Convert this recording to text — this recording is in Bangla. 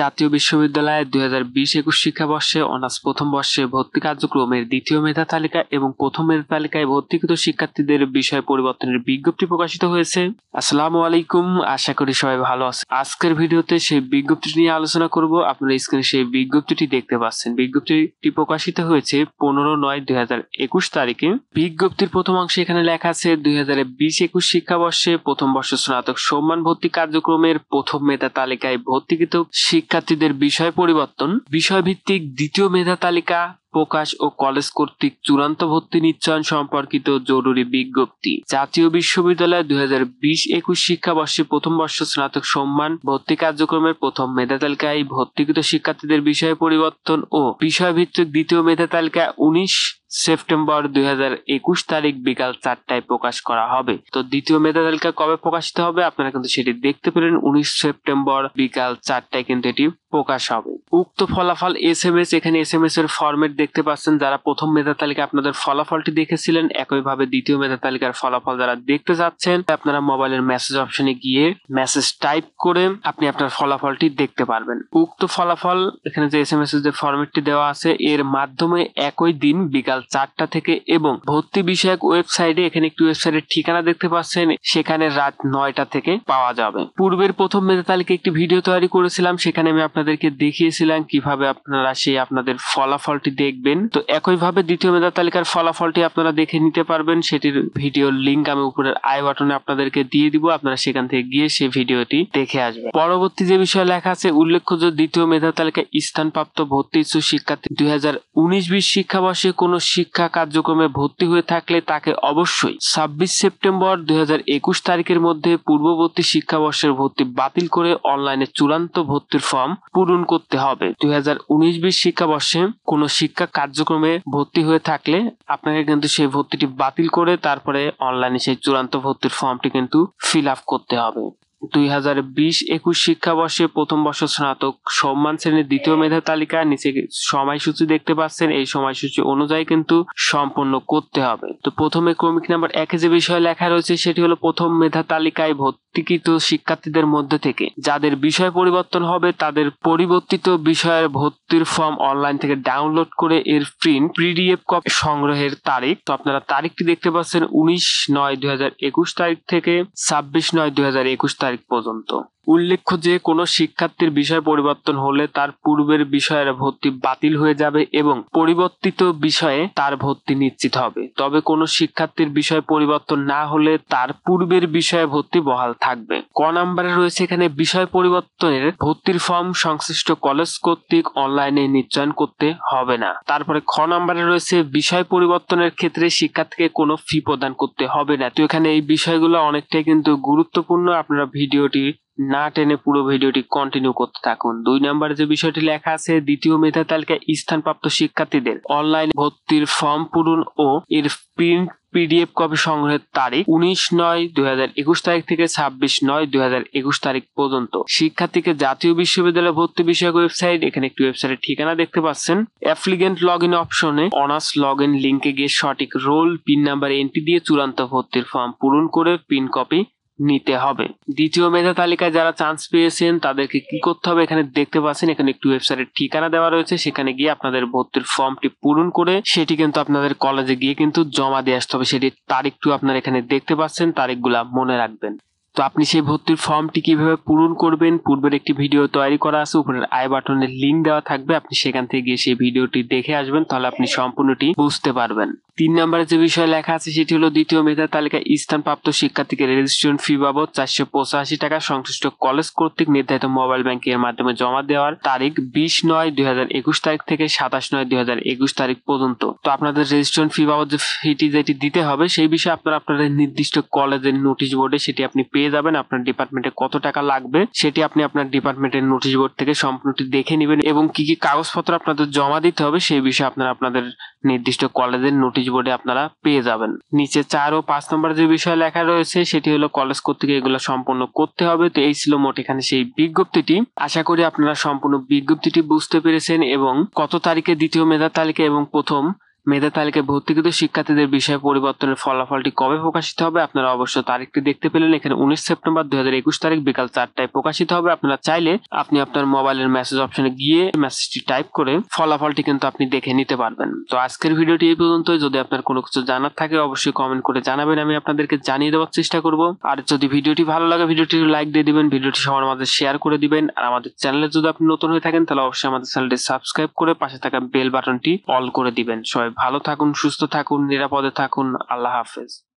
জাতীয় বিশ্ববিদ্যালয়ে দুই হাজার বিশ একুশ শিক্ষাবর্ষে অনার্স প্রথম বর্ষে ভর্তি কার্যক্রমের দ্বিতীয় মেধা তালিকা এবং প্রথম মেধা তালিকায় ভর্তিকৃত শিক্ষার্থীদের বিষয় পরিবর্তনের বিজ্ঞপ্তি প্রকাশিত হয়েছে আসসালামু আলাইকুম আশা করি সবাই ভালো আছে আজকের ভিডিওতে সেই বিজ্ঞপ্তিটি নিয়ে আলোচনা করব আপনারা স্ক্রিনে সেই বিজ্ঞপ্তিটি দেখতে পাচ্ছেন বিজ্ঞপ্তিটি প্রকাশিত হয়েছে পনেরো নয় দুই হাজার একুশ তারিখে বিজ্ঞপ্তির প্রথম অংশে এখানে লেখা আছে দুই হাজার বিশ একুশ শিক্ষাবর্ষে প্রথম বর্ষ স্নাতক সম্মান ভর্তি কার্যক্রমের প্রথম মেধা তালিকায় ভর্তিকৃত শিক্ষা শিক্ষার্থীদের বিষয় পরিবর্তন বিষয়ভিত্তিক দ্বিতীয় মেধা তালিকা প্রকাশ ও কলেজ কর্তৃক চূড়ান্ত ভর্তি নিশ্চয়ন সম্পর্কিত জরুরি বিজ্ঞপ্তি জাতীয় বিশ্ববিদ্যালয় দুই হাজার বিশ একুশ শিক্ষাবর্ষে প্রথম বর্ষ স্নাতক সম্মান ভর্তি কার্যক্রমের প্রথম মেধা তালিকায় ভর্তিকৃত শিক্ষার্থীদের বিষয় পরিবর্তন ও বিষয়ভিত্তিক দ্বিতীয় মেধা তালিকা উনিশ সেপ্টেম্বর দুই হাজার একুশ তারিখ বিকাল চারটায় প্রকাশ করা হবে তো দ্বিতীয় মেধা তালিকা কবে প্রকাশিত হবে আপনারা কিন্তু সেটি দেখতে পেলেন উনিশ সেপ্টেম্বর বিকাল চারটায় কিন্তু এটি প্রকাশ হবে উক্ত ফলাফল এস এম এস এখানে এস এম এস এর ফরম্যাট দেখতে পাচ্ছেন যারা প্রথম মেধা তালিকা আপনাদের ফলাফলটি দেখেছিলেন একইভাবে দ্বিতীয় মেধা তালিকার ফলাফল যারা দেখতে যাচ্ছেন আপনারা মোবাইলের মেসেজ অপশনে গিয়ে মেসেজ টাইপ করে আপনি আপনার ফলাফলটি দেখতে পারবেন উক্ত ফলাফল এখানে যে এস এম এস এর যে ফরম্যাটটি দেওয়া আছে এর মাধ্যমে একই দিন বিকাল চারটা থেকে এবং ভর্তি বিষয়ক ওয়েবসাইটে এখানে একটি ওয়েবসাইটের ঠিকানা দেখতে পাচ্ছেন সেখানে রাত নয়টা থেকে পাওয়া যাবে পূর্বের প্রথম মেধা তালিকা একটি ভিডিও তৈরি করেছিলাম সেখানে আমি আপনাদেরকে দেখিয়েছি বলেছিলাম কিভাবে আপনারা সেই আপনাদের ফলাফলটি দেখবেন তো একইভাবে দ্বিতীয় মেধা তালিকার ফলাফলটি আপনারা দেখে নিতে পারবেন সেটির ভিডিওর লিঙ্ক আমি উপরের আই বাটনে আপনাদেরকে দিয়ে দিব আপনারা সেখান থেকে গিয়ে সেই ভিডিওটি দেখে আসবেন পরবর্তী যে বিষয়ে লেখা আছে উল্লেখ্য যে দ্বিতীয় মেধা তালিকায় স্থানপ্রাপ্ত ভর্তি ইচ্ছু শিক্ষার্থী দুই হাজার উনিশ বিশ শিক্ষাবর্ষে কোনো শিক্ষা কার্যক্রমে ভর্তি হয়ে থাকলে তাকে অবশ্যই ছাব্বিশ সেপ্টেম্বর দুই তারিখের মধ্যে পূর্ববর্তী শিক্ষাবর্ষের ভর্তি বাতিল করে অনলাইনে চূড়ান্ত ভর্তির ফর্ম পূরণ করতে হবে হবে দুই হাজার উনিশ বিশ শিক্ষাবর্ষে কোনো শিক্ষা কার্যক্রমে ভর্তি হয়ে থাকলে আপনাকে কিন্তু সেই ভর্তিটি বাতিল করে তারপরে অনলাইনে সেই চূড়ান্ত ভর্তির ফর্মটি কিন্তু ফিল আপ করতে হবে দুই হাজার বিশ একুশ শিক্ষাবর্ষে প্রথম বর্ষ স্নাতক সম্মান শ্রেণীর দ্বিতীয় মেধা তালিকা নিচে সময়সূচি দেখতে পাচ্ছেন এই সময়সূচি অনুযায়ী কিন্তু সম্পন্ন করতে হবে তো প্রথমে ক্রমিক নাম্বার একে যে বিষয় লেখা রয়েছে সেটি হলো প্রথম মেধা তালিকায় ভর্তি চাকরিকৃত শিক্ষার্থীদের মধ্যে থেকে যাদের বিষয় পরিবর্তন হবে তাদের পরিবর্তিত বিষয়ের ভর্তির ফর্ম অনলাইন থেকে ডাউনলোড করে এর প্রিন্ট পিডিএফ কপি সংগ্রহের তারিখ তো আপনারা তারিখটি দেখতে পাচ্ছেন উনিশ নয় দুই তারিখ থেকে ছাব্বিশ নয় দুই তারিখ পর্যন্ত উল্লেখ্য যে কোনো শিক্ষার্থীর বিষয় পরিবর্তন হলে তার পূর্বের বিষয়ের ভর্তি বাতিল হয়ে যাবে এবং পরিবর্তিত বিষয়ে তার ভর্তি নিশ্চিত হবে তবে কোনো শিক্ষার্থীর বিষয় পরিবর্তন না হলে তার পূর্বের বিষয়ে ভর্তি বহাল থাকবে ক নাম্বারে রয়েছে এখানে বিষয় পরিবর্তনের ভর্তির ফর্ম সংশ্লিষ্ট কলেজ কর্তৃক অনলাইনে নিশ্চয়ন করতে হবে না তারপরে খ নাম্বারে রয়েছে বিষয় পরিবর্তনের ক্ষেত্রে শিক্ষার্থীকে কোনো ফি প্রদান করতে হবে না তো এখানে এই বিষয়গুলো অনেকটাই কিন্তু গুরুত্বপূর্ণ আপনারা ভিডিওটি না টেনে পুরো ভিডিওটি কন্টিনিউ করতে থাকুন দুই নম্বর যে বিষয়টি লেখা আছে দ্বিতীয় মেধা তালিকায় স্থানপ্রাপ্ত শিক্ষার্থীদের অনলাইন ভর্তির ফর্ম পূরণ ও এর প্রিন্ট পিডিএফ কপি সংগ্রহের তারিখ উনিশ নয় দুই তারিখ থেকে ছাব্বিশ নয় দুই তারিখ পর্যন্ত শিক্ষার্থীকে জাতীয় বিশ্ববিদ্যালয় ভর্তি বিষয়ক ওয়েবসাইট এখানে একটি ওয়েবসাইটের ঠিকানা দেখতে পাচ্ছেন অ্যাপ্লিকেন্ট লগ ইন অপশনে অনার্স লগ ইন লিঙ্কে গিয়ে সঠিক রোল পিন নাম্বার এন্ট্রি দিয়ে চূড়ান্ত ভর্তির ফর্ম পূরণ করে পিন কপি নিতে হবে দ্বিতীয় মেধা তালিকায় যারা চান্স পেয়েছেন তাদেরকে কি করতে হবে এখানে দেখতে পাচ্ছেন এখানে একটি ওয়েবসাইটের ঠিকানা দেওয়া রয়েছে সেখানে গিয়ে আপনাদের ভর্তির ফর্মটি পূরণ করে সেটি কিন্তু আপনাদের কলেজে গিয়ে কিন্তু জমা দিয়ে আসতে হবে সেটির তারিখটিও আপনারা এখানে দেখতে পাচ্ছেন তারিখগুলা মনে রাখবেন তো আপনি সেই ভর্তির ফর্মটি কীভাবে পূরণ করবেন পূর্বের একটি ভিডিও তৈরি করা আছে উপরের আই বাটনের লিঙ্ক দেওয়া থাকবে আপনি সেখান থেকে গিয়ে সেই ভিডিওটি দেখে আসবেন তাহলে আপনি সম্পূর্ণটি বুঝতে পারবেন তিন নম্বরে যে বিষয় লেখা আছে সেটি হলো দ্বিতীয় মেধা তালিকা স্থানপ্রাপ্ত শিক্ষার্থীকে রেজিস্ট্রেশন ফি বাবদ চারশো পঁচাশি টাকা সংশ্লিষ্ট কলেজ কর্তৃক নির্ধারিত মোবাইল ব্যাংকিংয়ের মাধ্যমে জমা দেওয়ার তারিখ বিশ নয় দুই হাজার একুশ তারিখ থেকে সাতাশ নয় দুই হাজার একুশ তারিখ পর্যন্ত তো আপনাদের রেজিস্ট্রেশন ফি বাবদ যে ফিটি যেটি দিতে হবে সেই বিষয়ে আপনারা আপনাদের নির্দিষ্ট কলেজের নোটিশ বোর্ডে সেটি আপনি পেয়ে যাবেন আপনার ডিপার্টমেন্টে কত টাকা লাগবে সেটি আপনি আপনার ডিপার্টমেন্টের নোটিশ বোর্ড থেকে সম্পূর্ণটি দেখে নেবেন এবং কি কি কাগজপত্র আপনাদের জমা দিতে হবে সেই বিষয়ে আপনারা আপনাদের নির্দিষ্ট কলেজের নোটিশ বোর্ডে আপনারা পেয়ে যাবেন নিচে চার ও পাঁচ নম্বর যে বিষয় লেখা রয়েছে সেটি হলো কলেজ কর্তৃক এগুলো সম্পূর্ণ করতে হবে তো এই ছিল মোট এখানে সেই বিজ্ঞপ্তিটি আশা করি আপনারা সম্পূর্ণ বিজ্ঞপ্তিটি বুঝতে পেরেছেন এবং কত তারিখে দ্বিতীয় মেধা তালিকা এবং প্রথম মেধা তালিকায় ভর্তিকৃত শিক্ষার্থীদের বিষয়ে পরিবর্তনের ফলাফলটি কবে প্রকাশিত হবে আপনারা অবশ্য তারিখটি দেখতে পেলেন এখানে উনিশ সেপ্টেম্বর দু তারিখ বিকাল চারটায় প্রকাশিত হবে আপনারা চাইলে আপনি আপনার মোবাইলের মেসেজ অপশনে গিয়ে মেসেজটি টাইপ করে ফলাফলটি কিন্তু আপনি দেখে নিতে পারবেন তো আজকের ভিডিওটি এই পর্যন্ত যদি আপনার কোনো কিছু জানার থাকে অবশ্যই কমেন্ট করে জানাবেন আমি আপনাদেরকে জানিয়ে দেওয়ার চেষ্টা করব আর যদি ভিডিওটি ভালো লাগে ভিডিওটি লাইক দিয়ে দিবেন ভিডিওটি সবার মাঝে শেয়ার করে দিবেন আর আমাদের চ্যানেলে যদি আপনি নতুন হয়ে থাকেন তাহলে অবশ্যই আমাদের চ্যানেলটি সাবস্ক্রাইব করে পাশে থাকা বেল বাটনটি অল করে দিবেন সবাই ভালো থাকুন সুস্থ থাকুন নিরাপদে থাকুন আল্লাহ হাফেজ